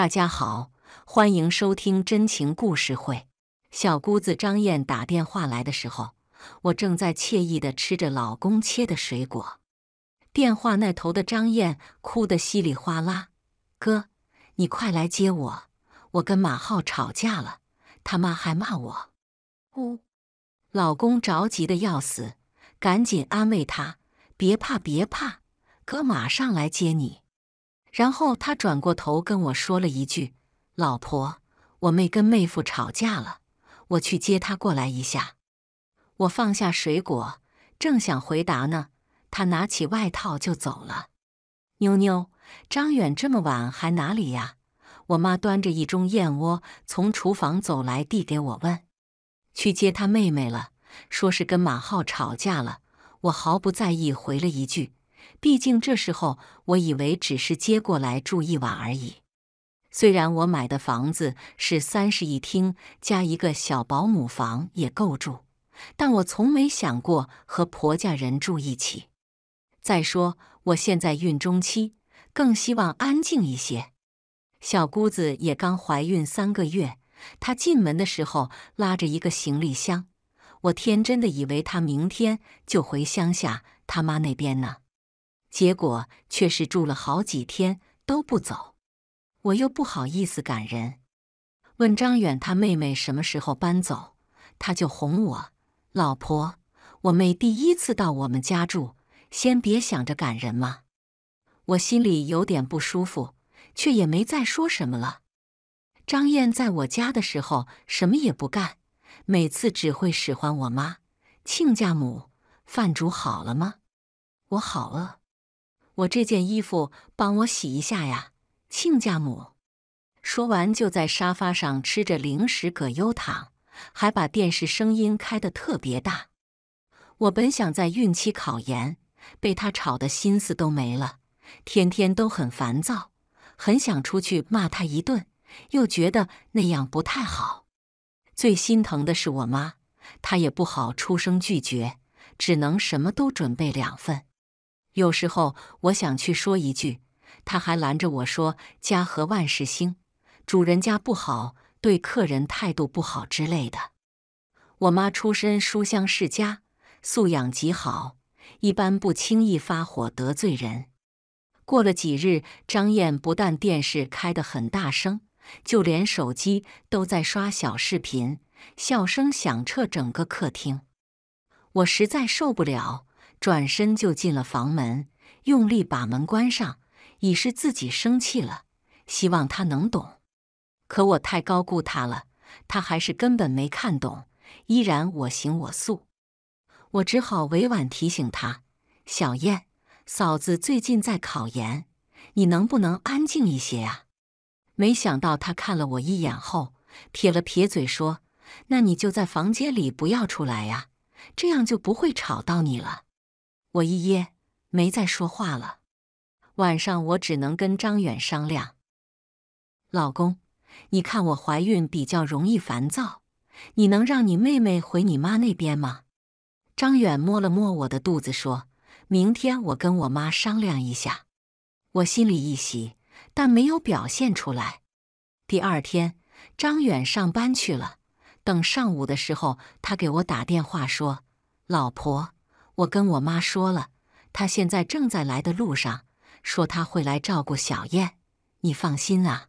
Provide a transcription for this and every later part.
大家好，欢迎收听真情故事会。小姑子张燕打电话来的时候，我正在惬意的吃着老公切的水果。电话那头的张燕哭得稀里哗啦：“哥，你快来接我，我跟马浩吵架了，他妈还骂我。”呜，老公着急的要死，赶紧安慰她：“别怕，别怕，哥马上来接你。”然后他转过头跟我说了一句：“老婆，我妹跟妹夫吵架了，我去接她过来一下。”我放下水果，正想回答呢，他拿起外套就走了。妞妞，张远这么晚还哪里呀？我妈端着一盅燕窝从厨房走来，递给我问：“去接他妹妹了？说是跟马浩吵架了。”我毫不在意，回了一句。毕竟这时候，我以为只是接过来住一晚而已。虽然我买的房子是三室一厅加一个小保姆房，也够住，但我从没想过和婆家人住一起。再说，我现在孕中期，更希望安静一些。小姑子也刚怀孕三个月，她进门的时候拉着一个行李箱，我天真的以为她明天就回乡下他妈那边呢。结果却是住了好几天都不走，我又不好意思赶人。问张远他妹妹什么时候搬走，他就哄我：“老婆，我妹第一次到我们家住，先别想着赶人嘛。”我心里有点不舒服，却也没再说什么了。张燕在我家的时候什么也不干，每次只会使唤我妈、亲家母：“饭煮好了吗？我好饿。”我这件衣服帮我洗一下呀，亲家母。说完就在沙发上吃着零食葛优躺，还把电视声音开得特别大。我本想在孕期考研，被他吵得心思都没了，天天都很烦躁，很想出去骂他一顿，又觉得那样不太好。最心疼的是我妈，她也不好出声拒绝，只能什么都准备两份。有时候我想去说一句，他还拦着我说：“家和万事兴，主人家不好，对客人态度不好之类的。”我妈出身书香世家，素养极好，一般不轻易发火得罪人。过了几日，张燕不但电视开的很大声，就连手机都在刷小视频，笑声响彻整个客厅。我实在受不了。转身就进了房门，用力把门关上，以示自己生气了。希望他能懂，可我太高估他了，他还是根本没看懂，依然我行我素。我只好委婉提醒他：“小燕嫂子最近在考研，你能不能安静一些啊？”没想到他看了我一眼后，撇了撇嘴说：“那你就在房间里不要出来呀，这样就不会吵到你了。”我一噎，没再说话了。晚上我只能跟张远商量：“老公，你看我怀孕比较容易烦躁，你能让你妹妹回你妈那边吗？”张远摸了摸我的肚子，说明天我跟我妈商量一下。我心里一喜，但没有表现出来。第二天，张远上班去了。等上午的时候，他给我打电话说：“老婆。”我跟我妈说了，她现在正在来的路上，说她会来照顾小燕，你放心啊。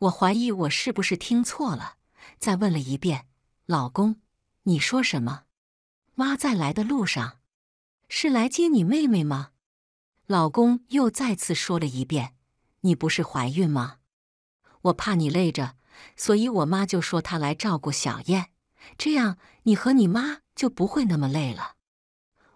我怀疑我是不是听错了，再问了一遍：“老公，你说什么？妈在来的路上，是来接你妹妹吗？”老公又再次说了一遍：“你不是怀孕吗？我怕你累着，所以我妈就说她来照顾小燕，这样你和你妈就不会那么累了。”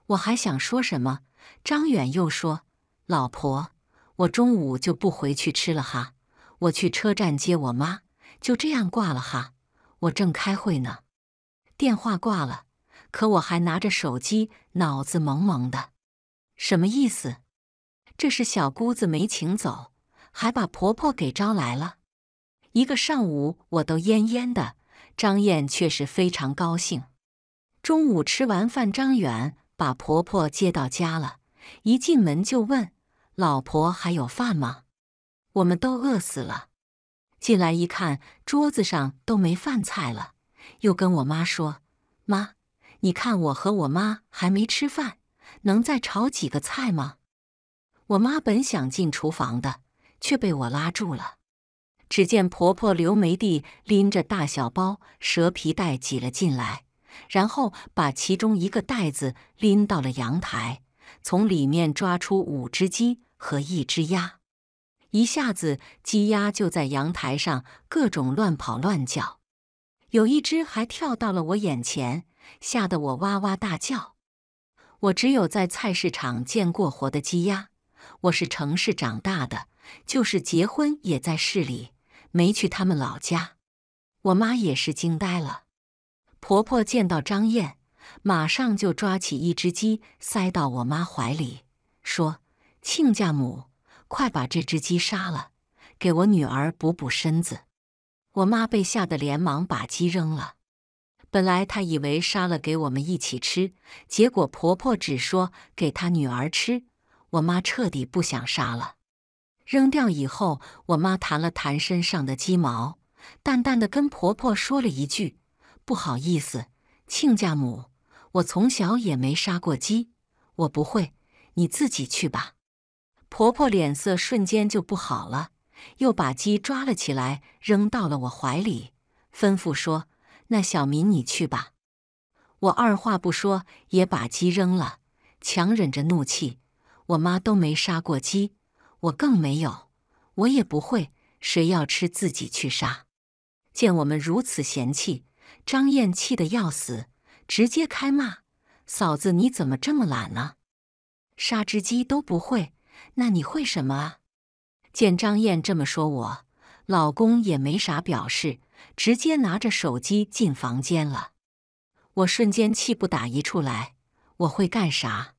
我还想说什么，张远又说：“老婆，我中午就不回去吃了哈，我去车站接我妈。”就这样挂了哈，我正开会呢。电话挂了，可我还拿着手机，脑子蒙蒙的，什么意思？这是小姑子没请走，还把婆婆给招来了。一个上午我都焉焉的，张燕却是非常高兴。中午吃完饭，张远。把婆婆接到家了，一进门就问：“老婆还有饭吗？”我们都饿死了。进来一看，桌子上都没饭菜了，又跟我妈说：“妈，你看我和我妈还没吃饭，能再炒几个菜吗？”我妈本想进厨房的，却被我拉住了。只见婆婆刘梅娣拎着大小包蛇皮袋挤了进来。然后把其中一个袋子拎到了阳台，从里面抓出五只鸡和一只鸭，一下子鸡鸭就在阳台上各种乱跑乱叫，有一只还跳到了我眼前，吓得我哇哇大叫。我只有在菜市场见过活的鸡鸭，我是城市长大的，就是结婚也在市里，没去他们老家。我妈也是惊呆了。婆婆见到张燕，马上就抓起一只鸡塞到我妈怀里，说：“亲家母，快把这只鸡杀了，给我女儿补补身子。”我妈被吓得连忙把鸡扔了。本来她以为杀了给我们一起吃，结果婆婆只说给她女儿吃，我妈彻底不想杀了，扔掉以后，我妈弹了弹身上的鸡毛，淡淡的跟婆婆说了一句。不好意思，亲家母，我从小也没杀过鸡，我不会，你自己去吧。婆婆脸色瞬间就不好了，又把鸡抓了起来，扔到了我怀里，吩咐说：“那小民你去吧。”我二话不说，也把鸡扔了，强忍着怒气。我妈都没杀过鸡，我更没有，我也不会，谁要吃自己去杀。见我们如此嫌弃。张燕气得要死，直接开骂：“嫂子，你怎么这么懒呢？杀只鸡都不会，那你会什么啊？”见张燕这么说我，老公也没啥表示，直接拿着手机进房间了。我瞬间气不打一处来：“我会干啥？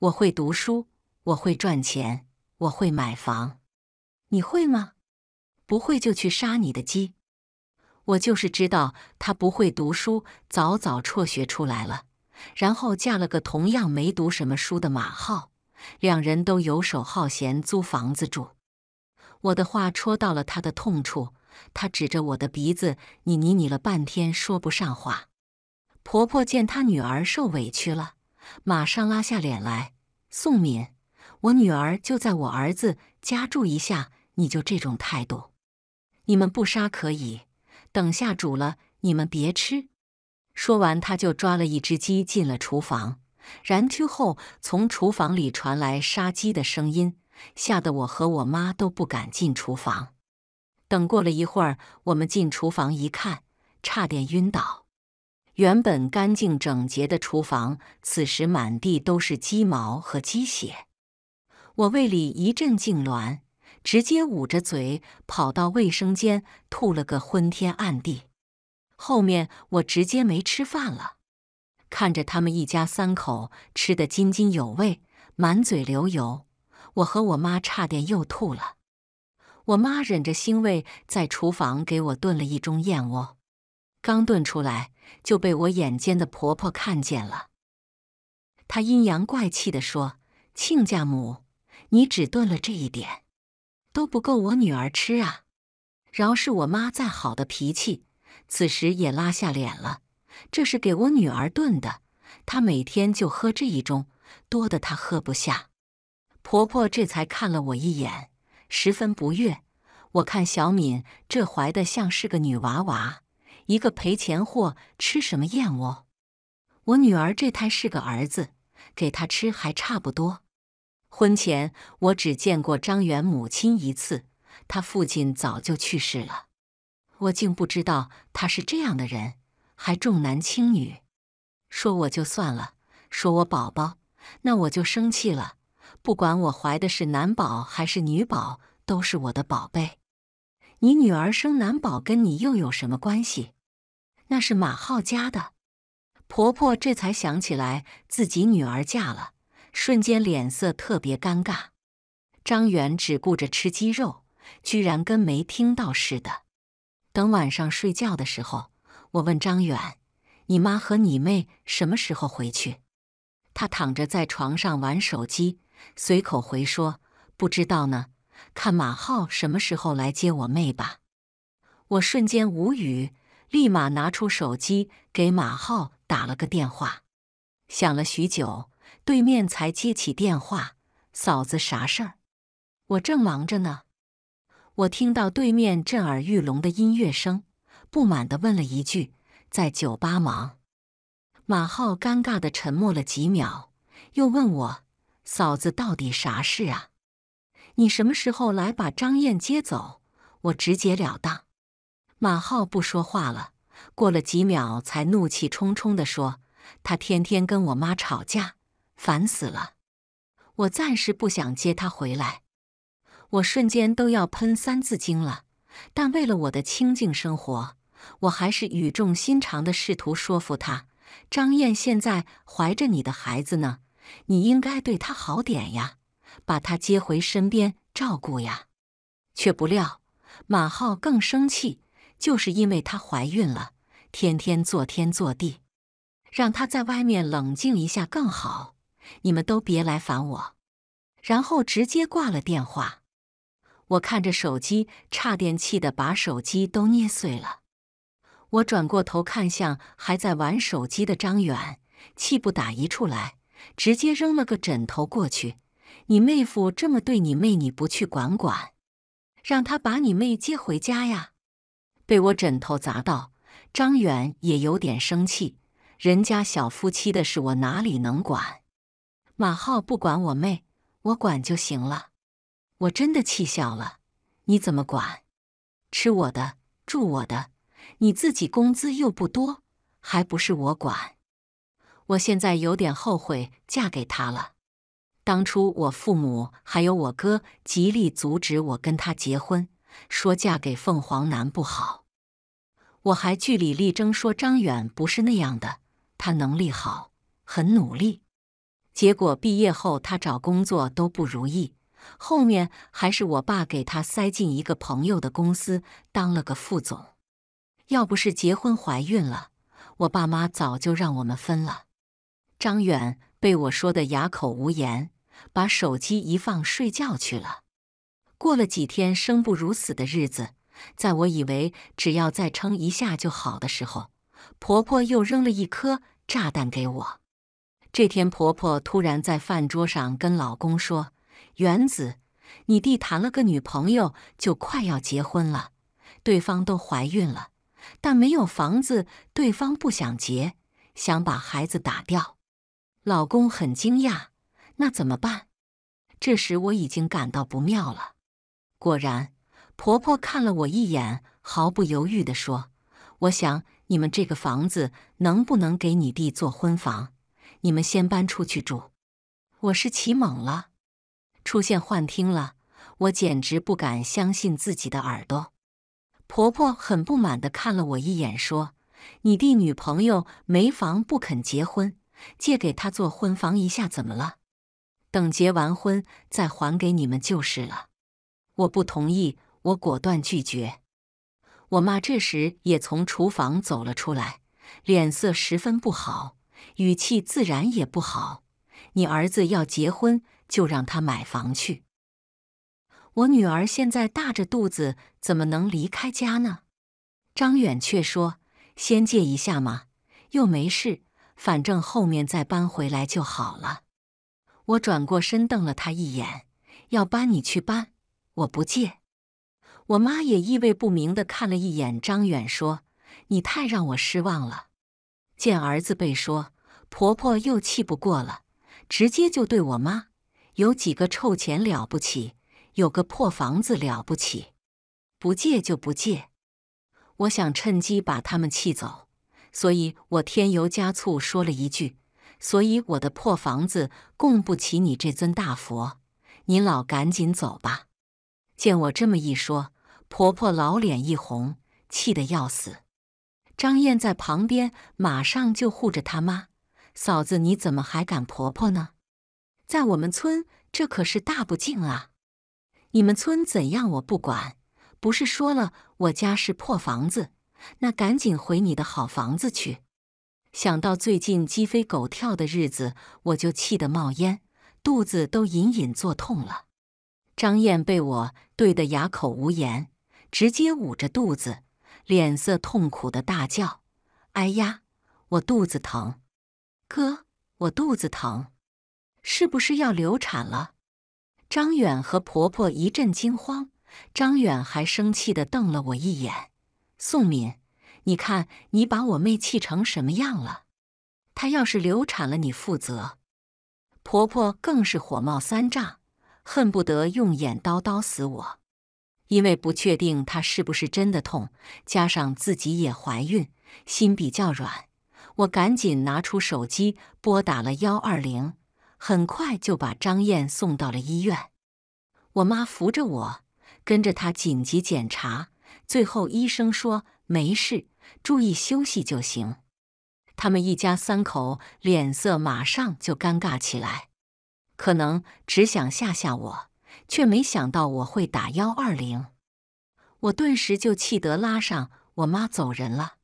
我会读书，我会赚钱，我会买房，你会吗？不会就去杀你的鸡！”我就是知道他不会读书，早早辍学出来了，然后嫁了个同样没读什么书的马浩，两人都游手好闲，租房子住。我的话戳到了他的痛处，他指着我的鼻子：“你你你！”了半天说不上话。婆婆见她女儿受委屈了，马上拉下脸来：“宋敏，我女儿就在我儿子家住一下，你就这种态度？你们不杀可以。”等下煮了，你们别吃。说完，他就抓了一只鸡进了厨房。然去后，从厨房里传来杀鸡的声音，吓得我和我妈都不敢进厨房。等过了一会儿，我们进厨房一看，差点晕倒。原本干净整洁的厨房，此时满地都是鸡毛和鸡血。我胃里一阵痉挛。直接捂着嘴跑到卫生间吐了个昏天暗地，后面我直接没吃饭了。看着他们一家三口吃得津津有味，满嘴流油，我和我妈差点又吐了。我妈忍着腥味在厨房给我炖了一盅燕窝，刚炖出来就被我眼尖的婆婆看见了。她阴阳怪气地说：“亲家母，你只炖了这一点。”都不够我女儿吃啊！饶是我妈再好的脾气，此时也拉下脸了。这是给我女儿炖的，她每天就喝这一盅，多的她喝不下。婆婆这才看了我一眼，十分不悦。我看小敏这怀的像是个女娃娃，一个赔钱货，吃什么燕窝？我女儿这胎是个儿子，给她吃还差不多。婚前我只见过张元母亲一次，他父亲早就去世了，我竟不知道他是这样的人，还重男轻女。说我就算了，说我宝宝，那我就生气了。不管我怀的是男宝还是女宝，都是我的宝贝。你女儿生男宝跟你又有什么关系？那是马浩家的婆婆，这才想起来自己女儿嫁了。瞬间脸色特别尴尬，张远只顾着吃鸡肉，居然跟没听到似的。等晚上睡觉的时候，我问张远：“你妈和你妹什么时候回去？”他躺着在床上玩手机，随口回说：“不知道呢，看马浩什么时候来接我妹吧。”我瞬间无语，立马拿出手机给马浩打了个电话，想了许久。对面才接起电话，嫂子啥事儿？我正忙着呢。我听到对面震耳欲聋的音乐声，不满的问了一句：“在酒吧忙？”马浩尴尬的沉默了几秒，又问我：“嫂子到底啥事啊？”你什么时候来把张燕接走？我直截了当。马浩不说话了，过了几秒才怒气冲冲的说：“他天天跟我妈吵架。”烦死了！我暂时不想接她回来，我瞬间都要喷《三字经》了。但为了我的清静生活，我还是语重心长的试图说服他：张燕现在怀着你的孩子呢，你应该对她好点呀，把她接回身边照顾呀。却不料马浩更生气，就是因为他怀孕了，天天作天作地，让他在外面冷静一下更好。你们都别来烦我，然后直接挂了电话。我看着手机，差点气得把手机都捏碎了。我转过头看向还在玩手机的张远，气不打一处来，直接扔了个枕头过去。你妹夫这么对你妹，你不去管管，让他把你妹接回家呀？被我枕头砸到，张远也有点生气。人家小夫妻的事，我哪里能管？马浩不管我妹，我管就行了。我真的气笑了。你怎么管？吃我的，住我的，你自己工资又不多，还不是我管。我现在有点后悔嫁给他了。当初我父母还有我哥极力阻止我跟他结婚，说嫁给凤凰男不好。我还据理力争说张远不是那样的，他能力好，很努力。结果毕业后，他找工作都不如意，后面还是我爸给他塞进一个朋友的公司当了个副总。要不是结婚怀孕了，我爸妈早就让我们分了。张远被我说的哑口无言，把手机一放睡觉去了。过了几天生不如死的日子，在我以为只要再撑一下就好的时候，婆婆又扔了一颗炸弹给我。这天，婆婆突然在饭桌上跟老公说：“原子，你弟谈了个女朋友，就快要结婚了。对方都怀孕了，但没有房子，对方不想结，想把孩子打掉。”老公很惊讶，那怎么办？这时我已经感到不妙了。果然，婆婆看了我一眼，毫不犹豫的说：“我想你们这个房子能不能给你弟做婚房？”你们先搬出去住，我是起猛了，出现幻听了，我简直不敢相信自己的耳朵。婆婆很不满的看了我一眼，说：“你弟女朋友没房不肯结婚，借给他做婚房一下，怎么了？等结完婚再还给你们就是了。”我不同意，我果断拒绝。我妈这时也从厨房走了出来，脸色十分不好。语气自然也不好。你儿子要结婚，就让他买房去。我女儿现在大着肚子，怎么能离开家呢？张远却说：“先借一下嘛，又没事，反正后面再搬回来就好了。”我转过身瞪了他一眼：“要搬你去搬，我不借。”我妈也意味不明的看了一眼张远，说：“你太让我失望了。”见儿子被说。婆婆又气不过了，直接就对我妈：“有几个臭钱了不起？有个破房子了不起？不借就不借。”我想趁机把他们气走，所以我添油加醋说了一句：“所以我的破房子供不起你这尊大佛，您老赶紧走吧。”见我这么一说，婆婆老脸一红，气得要死。张燕在旁边马上就护着他妈。嫂子，你怎么还敢婆婆呢？在我们村，这可是大不敬啊！你们村怎样我不管，不是说了，我家是破房子，那赶紧回你的好房子去！想到最近鸡飞狗跳的日子，我就气得冒烟，肚子都隐隐作痛了。张燕被我怼得哑口无言，直接捂着肚子，脸色痛苦的大叫：“哎呀，我肚子疼！”哥，我肚子疼，是不是要流产了？张远和婆婆一阵惊慌，张远还生气地瞪了我一眼。宋敏，你看你把我妹气成什么样了？她要是流产了，你负责。婆婆更是火冒三丈，恨不得用眼刀刀死我。因为不确定她是不是真的痛，加上自己也怀孕，心比较软。我赶紧拿出手机拨打了幺二零，很快就把张燕送到了医院。我妈扶着我，跟着她紧急检查。最后医生说没事，注意休息就行。他们一家三口脸色马上就尴尬起来，可能只想吓吓我，却没想到我会打幺二零。我顿时就气得拉上我妈走人了。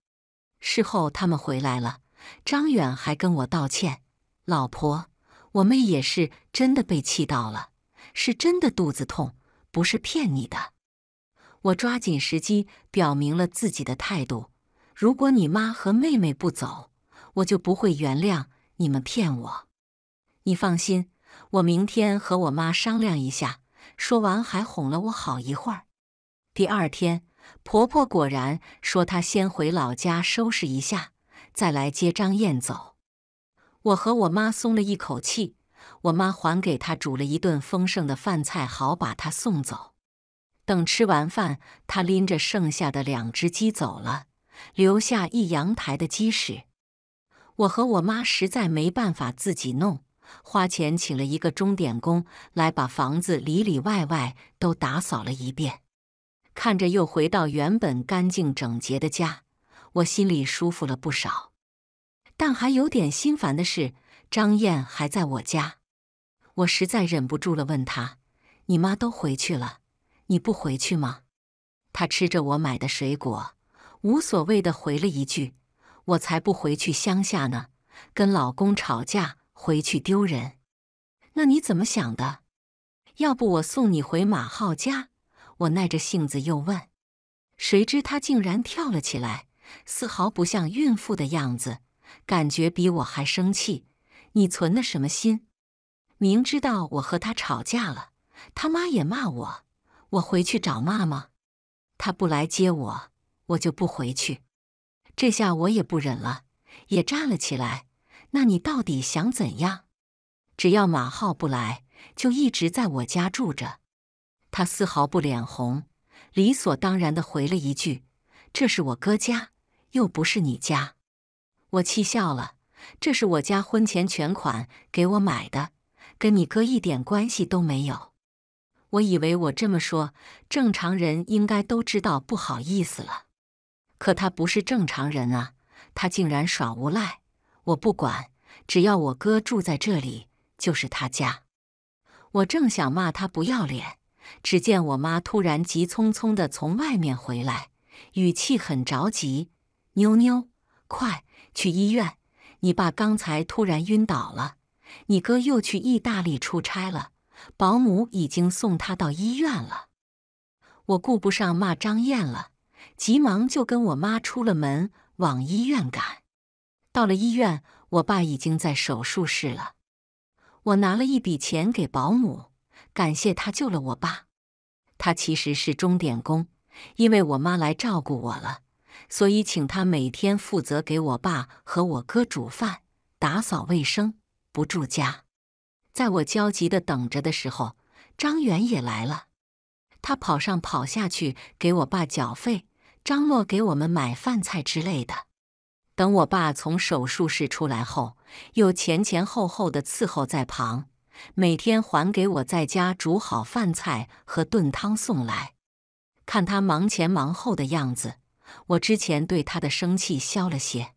事后他们回来了，张远还跟我道歉：“老婆，我妹也是真的被气到了，是真的肚子痛，不是骗你的。”我抓紧时机表明了自己的态度：“如果你妈和妹妹不走，我就不会原谅你们骗我。”你放心，我明天和我妈商量一下。说完还哄了我好一会儿。第二天。婆婆果然说她先回老家收拾一下，再来接张燕走。我和我妈松了一口气。我妈还给她煮了一顿丰盛的饭菜，好把她送走。等吃完饭，她拎着剩下的两只鸡走了，留下一阳台的鸡屎。我和我妈实在没办法自己弄，花钱请了一个钟点工来把房子里里外外都打扫了一遍。看着又回到原本干净整洁的家，我心里舒服了不少。但还有点心烦的是，张燕还在我家，我实在忍不住了，问她：“你妈都回去了，你不回去吗？”她吃着我买的水果，无所谓的回了一句：“我才不回去乡下呢，跟老公吵架回去丢人。”那你怎么想的？要不我送你回马浩家？我耐着性子又问，谁知他竟然跳了起来，丝毫不像孕妇的样子，感觉比我还生气。你存的什么心？明知道我和他吵架了，他妈也骂我，我回去找骂吗？他不来接我，我就不回去。这下我也不忍了，也站了起来。那你到底想怎样？只要马浩不来，就一直在我家住着。他丝毫不脸红，理所当然的回了一句：“这是我哥家，又不是你家。”我气笑了：“这是我家婚前全款给我买的，跟你哥一点关系都没有。”我以为我这么说，正常人应该都知道不好意思了，可他不是正常人啊！他竟然耍无赖！我不管，只要我哥住在这里，就是他家。我正想骂他不要脸。只见我妈突然急匆匆地从外面回来，语气很着急：“妞妞，快去医院！你爸刚才突然晕倒了，你哥又去意大利出差了，保姆已经送他到医院了。”我顾不上骂张燕了，急忙就跟我妈出了门，往医院赶。到了医院，我爸已经在手术室了。我拿了一笔钱给保姆。感谢他救了我爸。他其实是钟点工，因为我妈来照顾我了，所以请他每天负责给我爸和我哥煮饭、打扫卫生，不住家。在我焦急的等着的时候，张远也来了。他跑上跑下去给我爸缴费，张罗给我们买饭菜之类的。等我爸从手术室出来后，又前前后后的伺候在旁。每天还给我在家煮好饭菜和炖汤送来，看他忙前忙后的样子，我之前对他的生气消了些。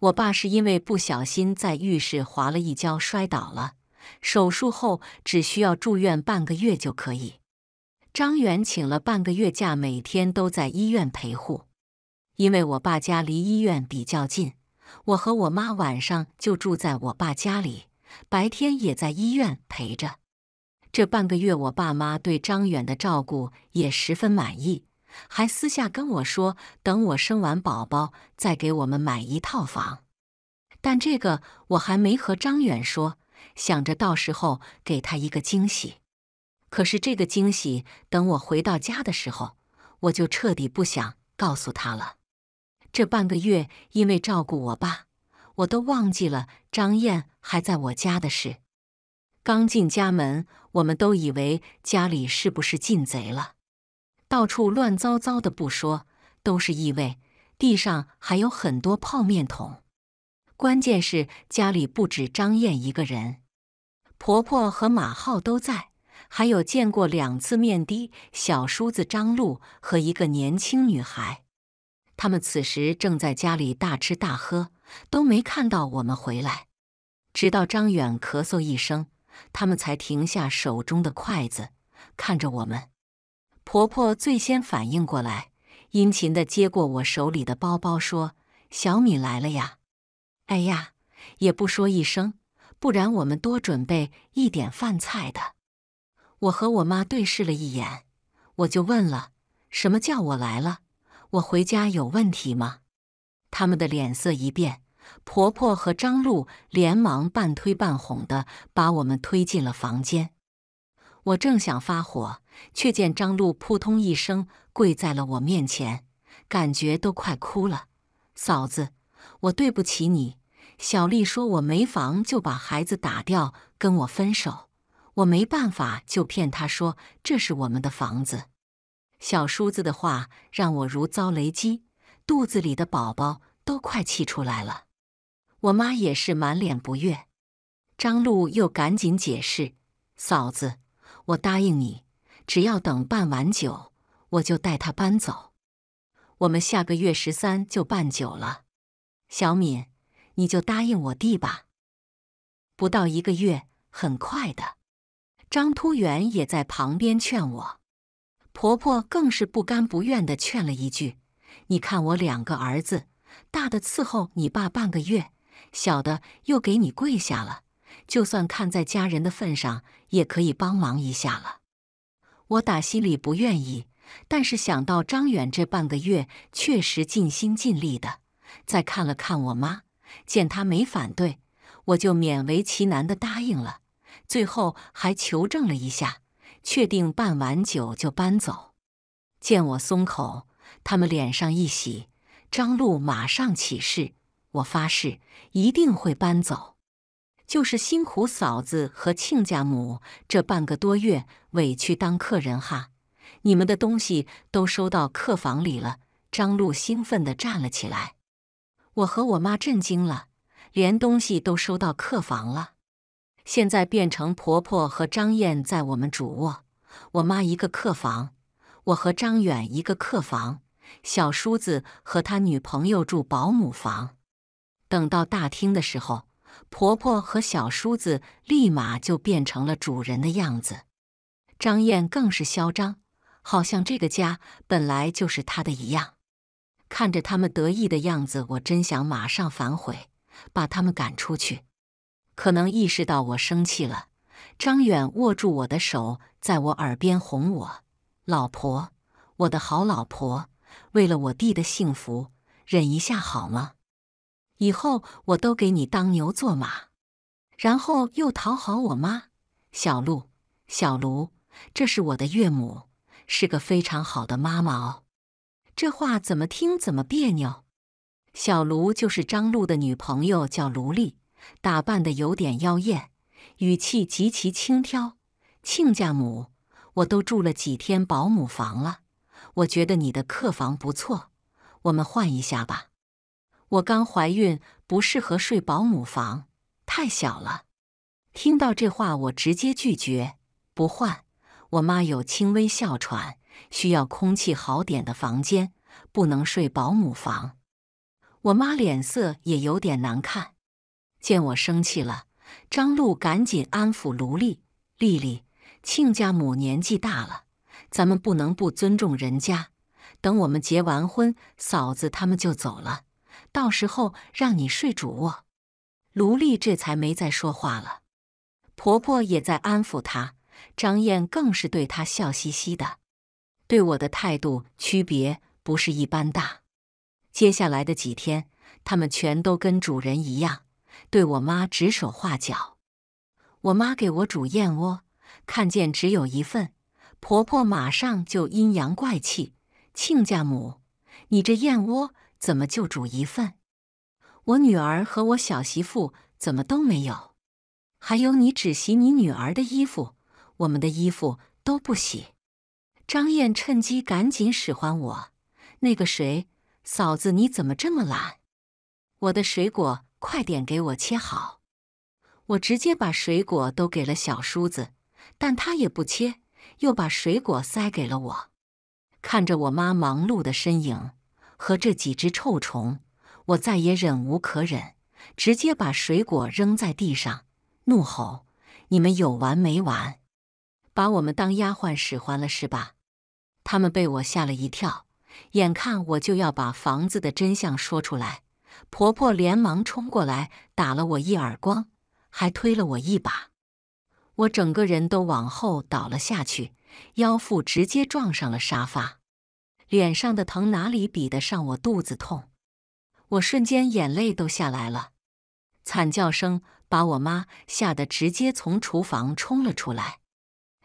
我爸是因为不小心在浴室滑了一跤摔倒了，手术后只需要住院半个月就可以。张远请了半个月假，每天都在医院陪护。因为我爸家离医院比较近，我和我妈晚上就住在我爸家里。白天也在医院陪着。这半个月，我爸妈对张远的照顾也十分满意，还私下跟我说，等我生完宝宝再给我们买一套房。但这个我还没和张远说，想着到时候给他一个惊喜。可是这个惊喜，等我回到家的时候，我就彻底不想告诉他了。这半个月，因为照顾我爸。我都忘记了张燕还在我家的事。刚进家门，我们都以为家里是不是进贼了？到处乱糟糟的不说，都是异味，地上还有很多泡面桶。关键是家里不止张燕一个人，婆婆和马浩都在，还有见过两次面的小叔子张璐和一个年轻女孩。他们此时正在家里大吃大喝。都没看到我们回来，直到张远咳嗽一声，他们才停下手中的筷子，看着我们。婆婆最先反应过来，殷勤地接过我手里的包包，说：“小敏来了呀！哎呀，也不说一声，不然我们多准备一点饭菜的。”我和我妈对视了一眼，我就问了：“什么叫我来了？我回家有问题吗？”他们的脸色一变。婆婆和张璐连忙半推半哄的把我们推进了房间。我正想发火，却见张璐扑通一声跪在了我面前，感觉都快哭了。嫂子，我对不起你。小丽说我没房，就把孩子打掉，跟我分手。我没办法，就骗她说这是我们的房子。小叔子的话让我如遭雷击，肚子里的宝宝都快气出来了。我妈也是满脸不悦，张璐又赶紧解释：“嫂子，我答应你，只要等办完酒，我就带他搬走。我们下个月十三就办酒了，小敏，你就答应我弟吧，不到一个月，很快的。”张突远也在旁边劝我，婆婆更是不甘不愿的劝了一句：“你看我两个儿子，大的伺候你爸半个月。”小的又给你跪下了，就算看在家人的份上，也可以帮忙一下了。我打心里不愿意，但是想到张远这半个月确实尽心尽力的，再看了看我妈，见她没反对，我就勉为其难的答应了。最后还求证了一下，确定办完酒就搬走。见我松口，他们脸上一喜。张璐马上起誓。我发誓一定会搬走，就是辛苦嫂子和亲家母这半个多月委屈当客人哈。你们的东西都收到客房里了。张璐兴奋地站了起来。我和我妈震惊了，连东西都收到客房了。现在变成婆婆和张燕在我们主卧，我妈一个客房，我和张远一个客房，小叔子和他女朋友住保姆房。等到大厅的时候，婆婆和小叔子立马就变成了主人的样子，张燕更是嚣张，好像这个家本来就是她的一样。看着他们得意的样子，我真想马上反悔，把他们赶出去。可能意识到我生气了，张远握住我的手，在我耳边哄我：“老婆，我的好老婆，为了我弟的幸福，忍一下好吗？”以后我都给你当牛做马，然后又讨好我妈。小陆，小卢，这是我的岳母，是个非常好的妈妈哦。这话怎么听怎么别扭。小卢就是张璐的女朋友，叫卢丽，打扮的有点妖艳，语气极其轻佻。亲家母，我都住了几天保姆房了，我觉得你的客房不错，我们换一下吧。我刚怀孕，不适合睡保姆房，太小了。听到这话，我直接拒绝，不换。我妈有轻微哮喘，需要空气好点的房间，不能睡保姆房。我妈脸色也有点难看。见我生气了，张璐赶紧安抚卢丽丽丽：“亲家母年纪大了，咱们不能不尊重人家。等我们结完婚，嫂子他们就走了。”到时候让你睡主卧，卢丽这才没再说话了。婆婆也在安抚她，张燕更是对她笑嘻嘻的，对我的态度区别不是一般大。接下来的几天，他们全都跟主人一样，对我妈指手画脚。我妈给我煮燕窝，看见只有一份，婆婆马上就阴阳怪气：“亲家母，你这燕窝。”怎么就煮一份？我女儿和我小媳妇怎么都没有？还有你只洗你女儿的衣服，我们的衣服都不洗。张燕趁机赶紧使唤我：“那个谁，嫂子，你怎么这么懒？”我的水果快点给我切好。我直接把水果都给了小叔子，但他也不切，又把水果塞给了我。看着我妈忙碌的身影。和这几只臭虫，我再也忍无可忍，直接把水果扔在地上，怒吼：“你们有完没完？把我们当丫鬟使唤了是吧？”他们被我吓了一跳，眼看我就要把房子的真相说出来，婆婆连忙冲过来打了我一耳光，还推了我一把，我整个人都往后倒了下去，腰腹直接撞上了沙发。脸上的疼哪里比得上我肚子痛？我瞬间眼泪都下来了，惨叫声把我妈吓得直接从厨房冲了出来。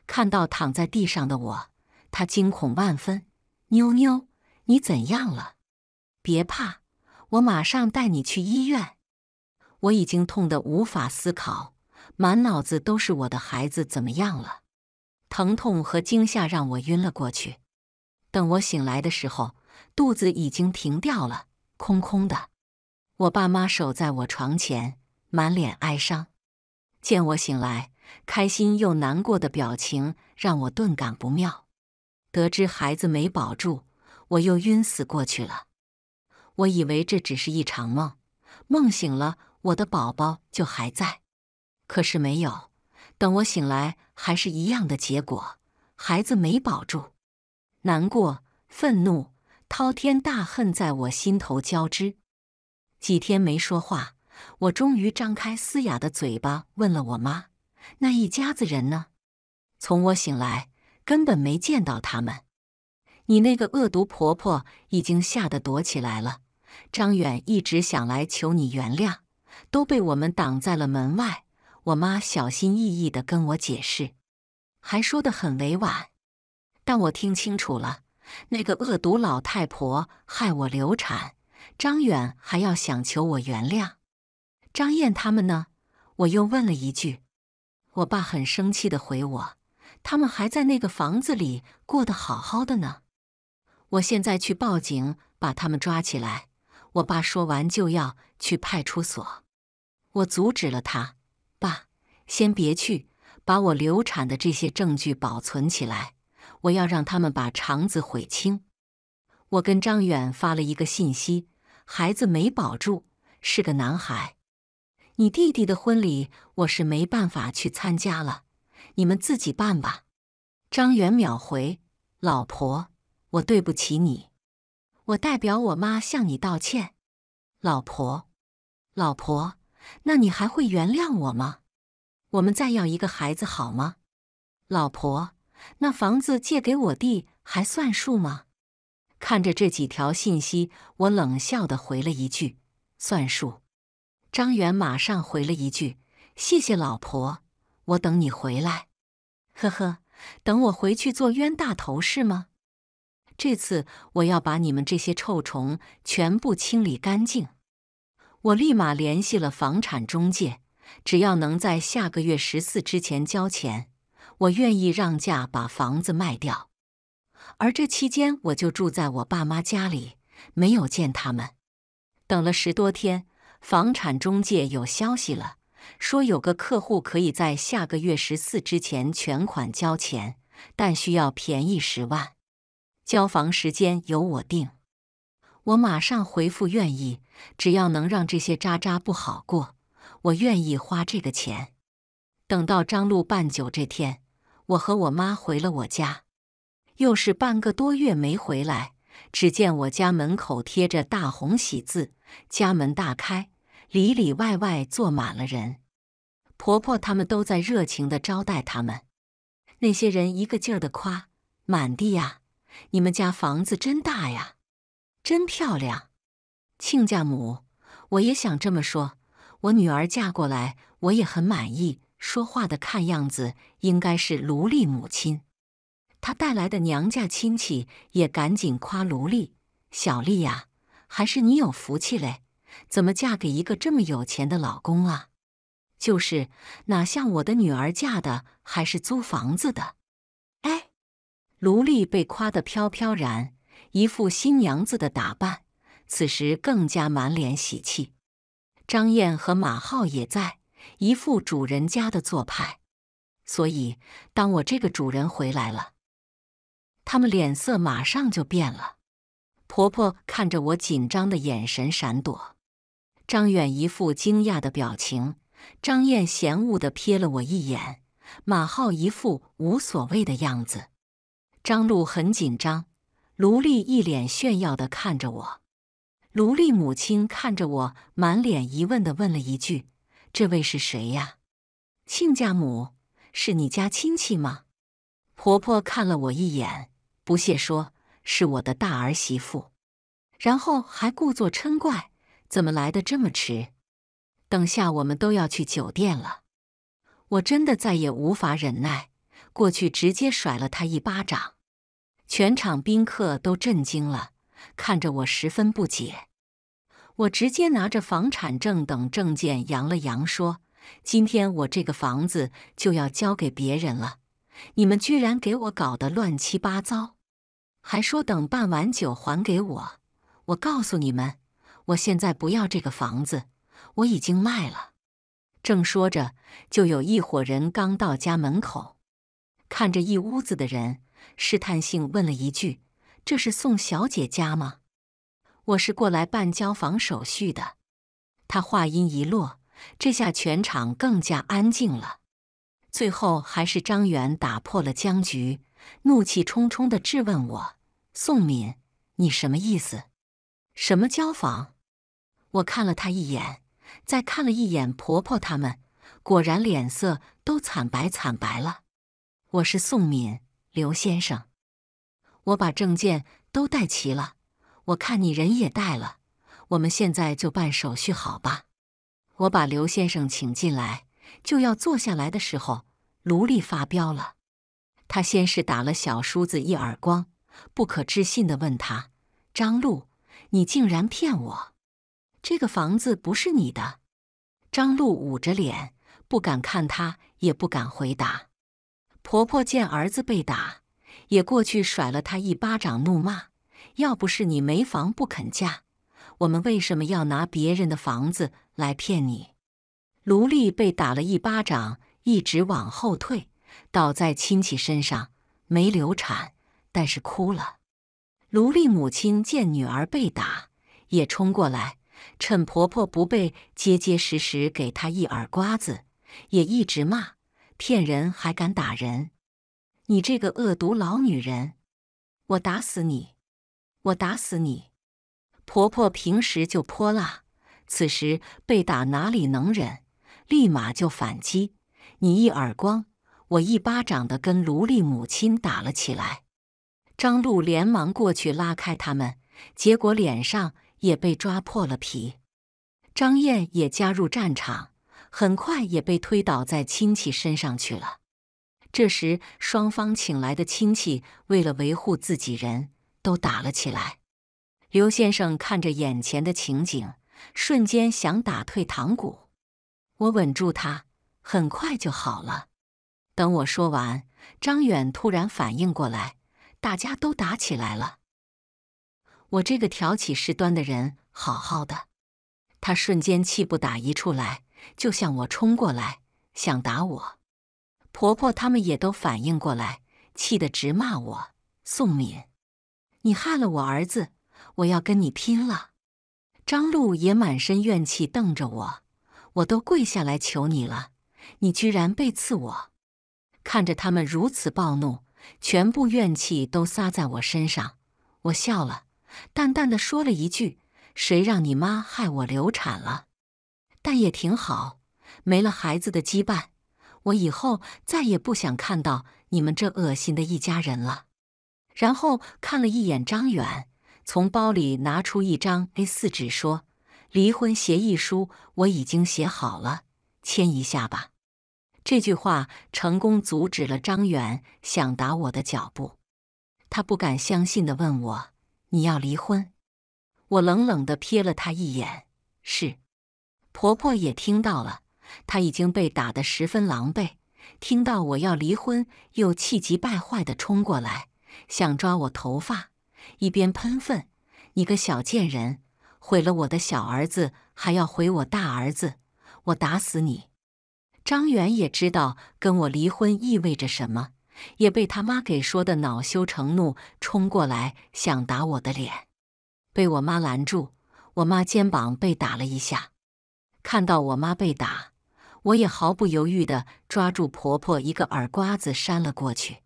看到躺在地上的我，她惊恐万分：“妞妞，你怎样了？别怕，我马上带你去医院。”我已经痛得无法思考，满脑子都是我的孩子怎么样了。疼痛和惊吓让我晕了过去。等我醒来的时候，肚子已经停掉了，空空的。我爸妈守在我床前，满脸哀伤。见我醒来，开心又难过的表情让我顿感不妙。得知孩子没保住，我又晕死过去了。我以为这只是一场梦，梦醒了，我的宝宝就还在。可是没有，等我醒来，还是一样的结果，孩子没保住。难过、愤怒、滔天大恨在我心头交织。几天没说话，我终于张开嘶哑的嘴巴问了我妈：“那一家子人呢？从我醒来，根本没见到他们。你那个恶毒婆婆已经吓得躲起来了。张远一直想来求你原谅，都被我们挡在了门外。”我妈小心翼翼地跟我解释，还说得很委婉。但我听清楚了，那个恶毒老太婆害我流产，张远还要想求我原谅，张燕他们呢？我又问了一句。我爸很生气的回我：“他们还在那个房子里过得好好的呢。”我现在去报警，把他们抓起来。我爸说完就要去派出所，我阻止了他：“爸，先别去，把我流产的这些证据保存起来。”我要让他们把肠子悔青。我跟张远发了一个信息：孩子没保住，是个男孩。你弟弟的婚礼我是没办法去参加了，你们自己办吧。张远秒回：老婆，我对不起你，我代表我妈向你道歉。老婆，老婆，那你还会原谅我吗？我们再要一个孩子好吗？老婆。那房子借给我弟还算数吗？看着这几条信息，我冷笑的回了一句：“算数。”张元马上回了一句：“谢谢老婆，我等你回来。”呵呵，等我回去做冤大头是吗？这次我要把你们这些臭虫全部清理干净。我立马联系了房产中介，只要能在下个月十四之前交钱。我愿意让价把房子卖掉，而这期间我就住在我爸妈家里，没有见他们。等了十多天，房产中介有消息了，说有个客户可以在下个月十四之前全款交钱，但需要便宜十万。交房时间由我定。我马上回复愿意，只要能让这些渣渣不好过，我愿意花这个钱。等到张璐办酒这天。我和我妈回了我家，又是半个多月没回来。只见我家门口贴着大红喜字，家门大开，里里外外坐满了人。婆婆他们都在热情地招待他们。那些人一个劲儿地夸：“满地呀，你们家房子真大呀，真漂亮。”亲家母，我也想这么说。我女儿嫁过来，我也很满意。说话的看样子应该是卢丽母亲，她带来的娘家亲戚也赶紧夸卢丽：“小丽呀，还是你有福气嘞，怎么嫁给一个这么有钱的老公啊？就是哪像我的女儿嫁的还是租房子的。”哎，卢丽被夸得飘飘然，一副新娘子的打扮，此时更加满脸喜气。张燕和马浩也在。一副主人家的做派，所以当我这个主人回来了，他们脸色马上就变了。婆婆看着我紧张的眼神，闪躲；张远一副惊讶的表情；张燕嫌恶的瞥了我一眼；马浩一副无所谓的样子；张璐很紧张；卢丽一脸炫耀的看着我；卢丽母亲看着我，满脸疑问的问了一句。这位是谁呀？亲家母是你家亲戚吗？婆婆看了我一眼，不屑说：“是我的大儿媳妇。”然后还故作嗔怪：“怎么来的这么迟？等下我们都要去酒店了。”我真的再也无法忍耐，过去直接甩了她一巴掌。全场宾客都震惊了，看着我十分不解。我直接拿着房产证等证件扬了扬，说：“今天我这个房子就要交给别人了，你们居然给我搞得乱七八糟，还说等办完酒还给我。我告诉你们，我现在不要这个房子，我已经卖了。”正说着，就有一伙人刚到家门口，看着一屋子的人，试探性问了一句：“这是宋小姐家吗？”我是过来办交房手续的。他话音一落，这下全场更加安静了。最后还是张远打破了僵局，怒气冲冲的质问我：“宋敏，你什么意思？什么交房？”我看了他一眼，再看了一眼婆婆他们，果然脸色都惨白惨白了。我是宋敏，刘先生，我把证件都带齐了。我看你人也带了，我们现在就办手续，好吧？我把刘先生请进来，就要坐下来的时候，卢丽发飙了。她先是打了小叔子一耳光，不可置信的问他：“张璐，你竟然骗我！这个房子不是你的。”张璐捂着脸，不敢看他，也不敢回答。婆婆见儿子被打，也过去甩了他一巴掌，怒骂。要不是你没房不肯嫁，我们为什么要拿别人的房子来骗你？卢丽被打了一巴掌，一直往后退，倒在亲戚身上，没流产，但是哭了。卢丽母亲见女儿被打，也冲过来，趁婆婆不备，结结实实给她一耳刮子，也一直骂：骗人还敢打人！你这个恶毒老女人，我打死你！我打死你！婆婆平时就泼辣，此时被打哪里能忍？立马就反击。你一耳光，我一巴掌的，跟卢丽母亲打了起来。张璐连忙过去拉开他们，结果脸上也被抓破了皮。张燕也加入战场，很快也被推倒在亲戚身上去了。这时，双方请来的亲戚为了维护自己人。都打了起来。刘先生看着眼前的情景，瞬间想打退堂鼓。我稳住他，很快就好了。等我说完，张远突然反应过来，大家都打起来了。我这个挑起事端的人，好好的，他瞬间气不打一处来，就向我冲过来，想打我。婆婆他们也都反应过来，气得直骂我宋敏。你害了我儿子，我要跟你拼了！张璐也满身怨气瞪着我，我都跪下来求你了，你居然背刺我！看着他们如此暴怒，全部怨气都撒在我身上，我笑了，淡淡的说了一句：“谁让你妈害我流产了？但也挺好，没了孩子的羁绊，我以后再也不想看到你们这恶心的一家人了。”然后看了一眼张远，从包里拿出一张 A4 纸，说：“离婚协议书我已经写好了，签一下吧。”这句话成功阻止了张远想打我的脚步。他不敢相信的问我：“你要离婚？”我冷冷的瞥了他一眼：“是。”婆婆也听到了，她已经被打得十分狼狈，听到我要离婚，又气急败坏的冲过来。想抓我头发，一边喷粪！你个小贱人，毁了我的小儿子，还要毁我大儿子，我打死你！张远也知道跟我离婚意味着什么，也被他妈给说的恼羞成怒，冲过来想打我的脸，被我妈拦住。我妈肩膀被打了一下，看到我妈被打，我也毫不犹豫地抓住婆婆一个耳刮子扇了过去。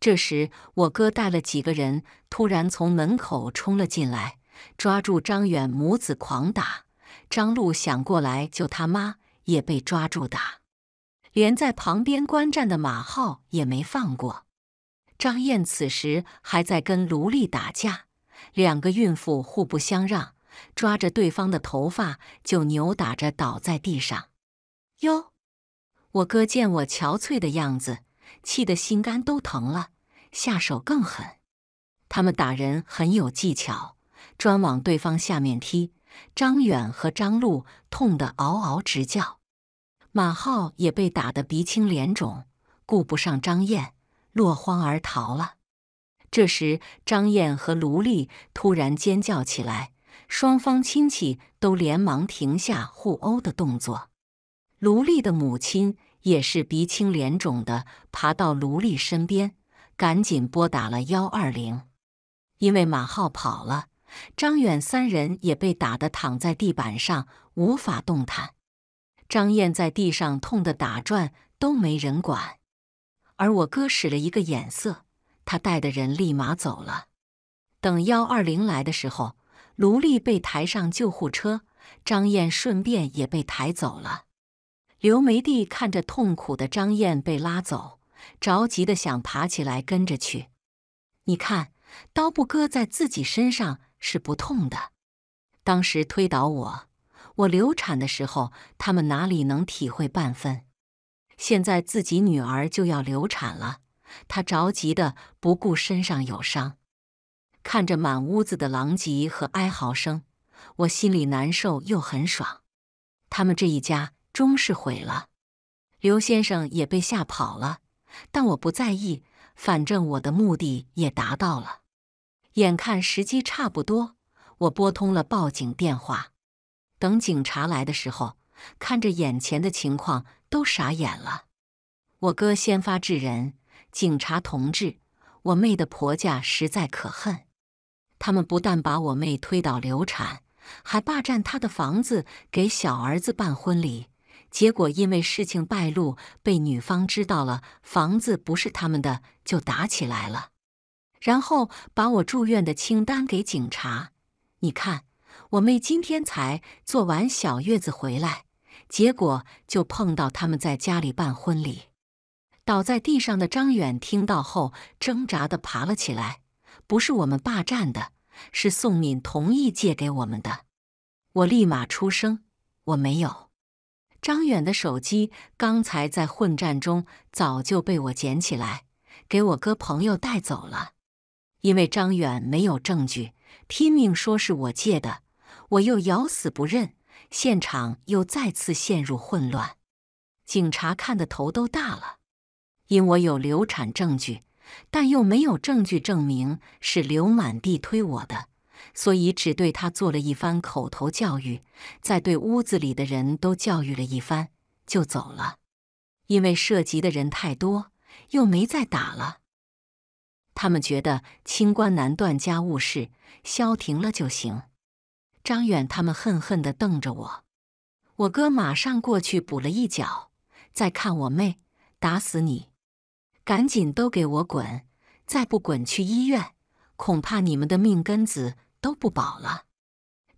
这时，我哥带了几个人，突然从门口冲了进来，抓住张远母子狂打。张璐想过来救他妈，也被抓住打，连在旁边观战的马浩也没放过。张燕此时还在跟卢丽打架，两个孕妇互不相让，抓着对方的头发就扭打着倒在地上。哟，我哥见我憔悴的样子。气得心肝都疼了，下手更狠。他们打人很有技巧，专往对方下面踢。张远和张璐痛得嗷嗷直叫，马浩也被打得鼻青脸肿，顾不上张燕，落荒而逃了。这时，张燕和卢丽突然尖叫起来，双方亲戚都连忙停下互殴的动作。卢丽的母亲。也是鼻青脸肿的，爬到卢丽身边，赶紧拨打了幺二零。因为马浩跑了，张远三人也被打得躺在地板上，无法动弹。张燕在地上痛得打转，都没人管。而我哥使了一个眼色，他带的人立马走了。等幺二零来的时候，卢丽被抬上救护车，张燕顺便也被抬走了。刘梅娣看着痛苦的张燕被拉走，着急的想爬起来跟着去。你看，刀不割在自己身上是不痛的。当时推倒我，我流产的时候，他们哪里能体会半分？现在自己女儿就要流产了，她着急的不顾身上有伤，看着满屋子的狼藉和哀嚎声，我心里难受又很爽。他们这一家。终是毁了，刘先生也被吓跑了，但我不在意，反正我的目的也达到了。眼看时机差不多，我拨通了报警电话。等警察来的时候，看着眼前的情况都傻眼了。我哥先发制人，警察同志，我妹的婆家实在可恨，他们不但把我妹推倒流产，还霸占她的房子给小儿子办婚礼。结果因为事情败露，被女方知道了房子不是他们的，就打起来了。然后把我住院的清单给警察。你看，我妹今天才做完小月子回来，结果就碰到他们在家里办婚礼。倒在地上的张远听到后，挣扎地爬了起来。不是我们霸占的，是宋敏同意借给我们的。我立马出声，我没有。张远的手机刚才在混战中早就被我捡起来，给我哥朋友带走了。因为张远没有证据，拼命说是我借的，我又咬死不认，现场又再次陷入混乱。警察看的头都大了。因我有流产证据，但又没有证据证明是刘满地推我的。所以只对他做了一番口头教育，再对屋子里的人都教育了一番，就走了。因为涉及的人太多，又没再打了。他们觉得清官难断家务事，消停了就行。张远他们恨恨地瞪着我，我哥马上过去补了一脚。再看我妹，打死你！赶紧都给我滚！再不滚去医院，恐怕你们的命根子。都不保了，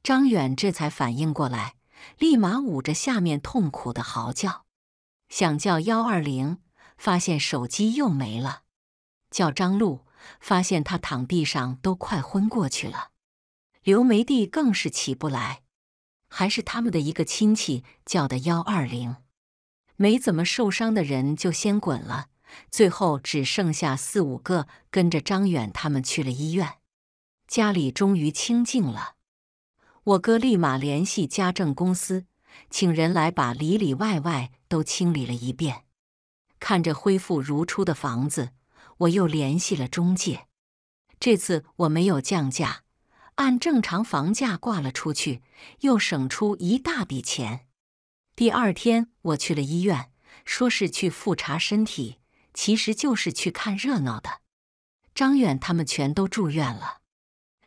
张远这才反应过来，立马捂着下面痛苦的嚎叫，想叫幺二零，发现手机又没了；叫张璐，发现他躺地上都快昏过去了；刘梅弟更是起不来，还是他们的一个亲戚叫的幺二零。没怎么受伤的人就先滚了，最后只剩下四五个跟着张远他们去了医院。家里终于清静了，我哥立马联系家政公司，请人来把里里外外都清理了一遍。看着恢复如初的房子，我又联系了中介。这次我没有降价，按正常房价挂了出去，又省出一大笔钱。第二天我去了医院，说是去复查身体，其实就是去看热闹的。张远他们全都住院了。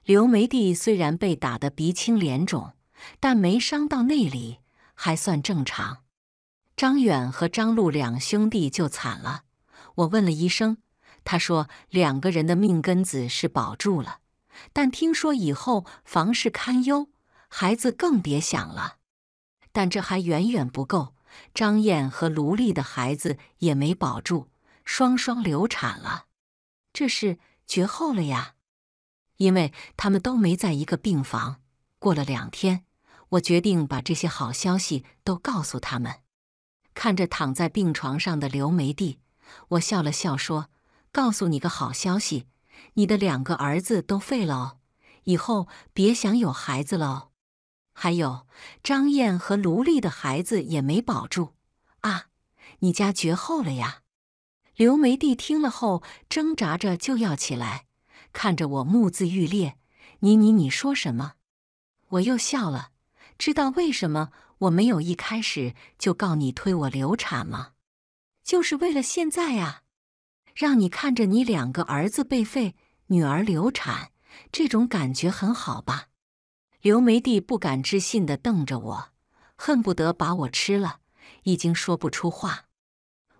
刘梅弟虽然被打得鼻青脸肿，但没伤到内里，还算正常。张远和张璐两兄弟就惨了。我问了医生，他说两个人的命根子是保住了，但听说以后房事堪忧，孩子更别想了。但这还远远不够，张燕和卢丽的孩子也没保住，双双流产了。这是绝后了呀！因为他们都没在一个病房。过了两天，我决定把这些好消息都告诉他们。看着躺在病床上的刘梅娣，我笑了笑说：“告诉你个好消息，你的两个儿子都废了哦，以后别想有孩子了哦。还有张燕和卢丽的孩子也没保住啊，你家绝后了呀！”刘梅娣听了后，挣扎着就要起来。看着我，目眦欲裂。你你你说什么？我又笑了。知道为什么我没有一开始就告你推我流产吗？就是为了现在啊！让你看着你两个儿子被废，女儿流产，这种感觉很好吧？刘梅娣不敢置信的瞪着我，恨不得把我吃了，已经说不出话。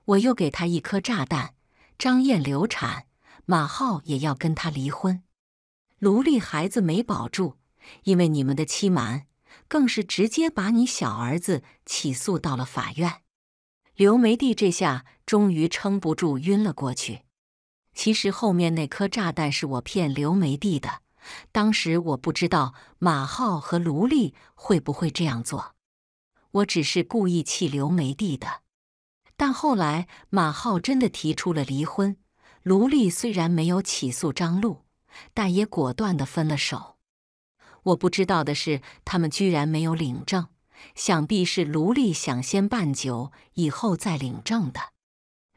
我又给他一颗炸弹：张燕流产。马浩也要跟他离婚，卢丽孩子没保住，因为你们的欺瞒，更是直接把你小儿子起诉到了法院。刘梅弟这下终于撑不住，晕了过去。其实后面那颗炸弹是我骗刘梅弟的，当时我不知道马浩和卢丽会不会这样做，我只是故意气刘梅弟的。但后来马浩真的提出了离婚。卢丽虽然没有起诉张璐，但也果断的分了手。我不知道的是，他们居然没有领证，想必是卢丽想先办酒，以后再领证的。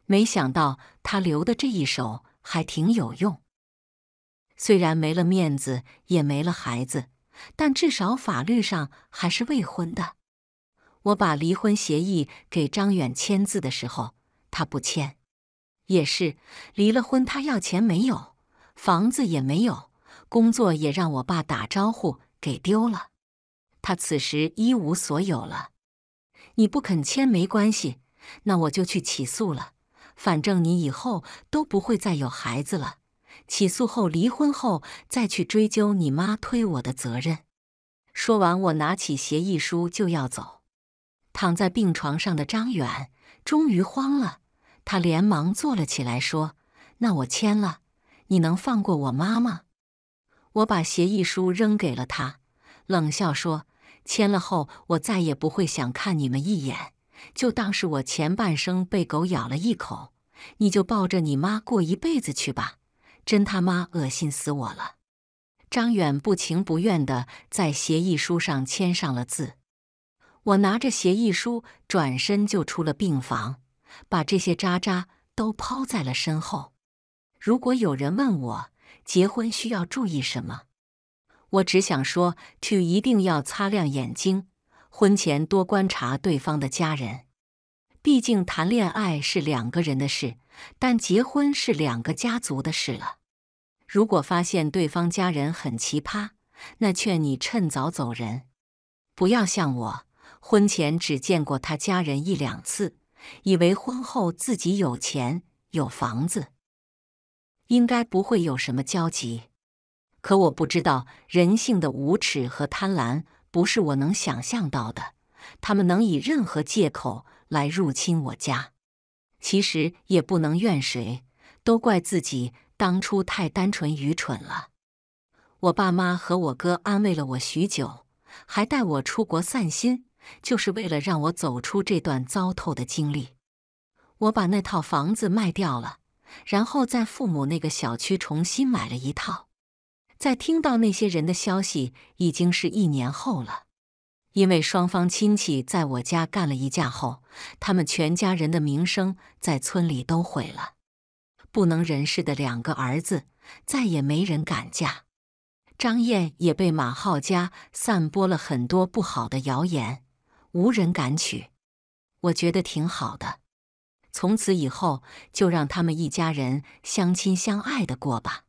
没想到他留的这一手还挺有用。虽然没了面子，也没了孩子，但至少法律上还是未婚的。我把离婚协议给张远签字的时候，他不签。也是，离了婚，他要钱没有，房子也没有，工作也让我爸打招呼给丢了，他此时一无所有了。你不肯签没关系，那我就去起诉了。反正你以后都不会再有孩子了。起诉后离婚后再去追究你妈推我的责任。说完，我拿起协议书就要走。躺在病床上的张远终于慌了。他连忙坐了起来，说：“那我签了，你能放过我妈吗？”我把协议书扔给了他，冷笑说：“签了后，我再也不会想看你们一眼，就当是我前半生被狗咬了一口。你就抱着你妈过一辈子去吧，真他妈恶心死我了！”张远不情不愿地在协议书上签上了字。我拿着协议书转身就出了病房。把这些渣渣都抛在了身后。如果有人问我结婚需要注意什么，我只想说：o 一定要擦亮眼睛，婚前多观察对方的家人。毕竟谈恋爱是两个人的事，但结婚是两个家族的事了。如果发现对方家人很奇葩，那劝你趁早走人。不要像我，婚前只见过他家人一两次。以为婚后自己有钱有房子，应该不会有什么交集。可我不知道人性的无耻和贪婪不是我能想象到的，他们能以任何借口来入侵我家。其实也不能怨谁，都怪自己当初太单纯愚蠢了。我爸妈和我哥安慰了我许久，还带我出国散心。就是为了让我走出这段糟透的经历，我把那套房子卖掉了，然后在父母那个小区重新买了一套。在听到那些人的消息，已经是一年后了。因为双方亲戚在我家干了一架后，他们全家人的名声在村里都毁了，不能人事的两个儿子，再也没人敢嫁。张燕也被马浩家散播了很多不好的谣言。无人敢娶，我觉得挺好的。从此以后，就让他们一家人相亲相爱的过吧。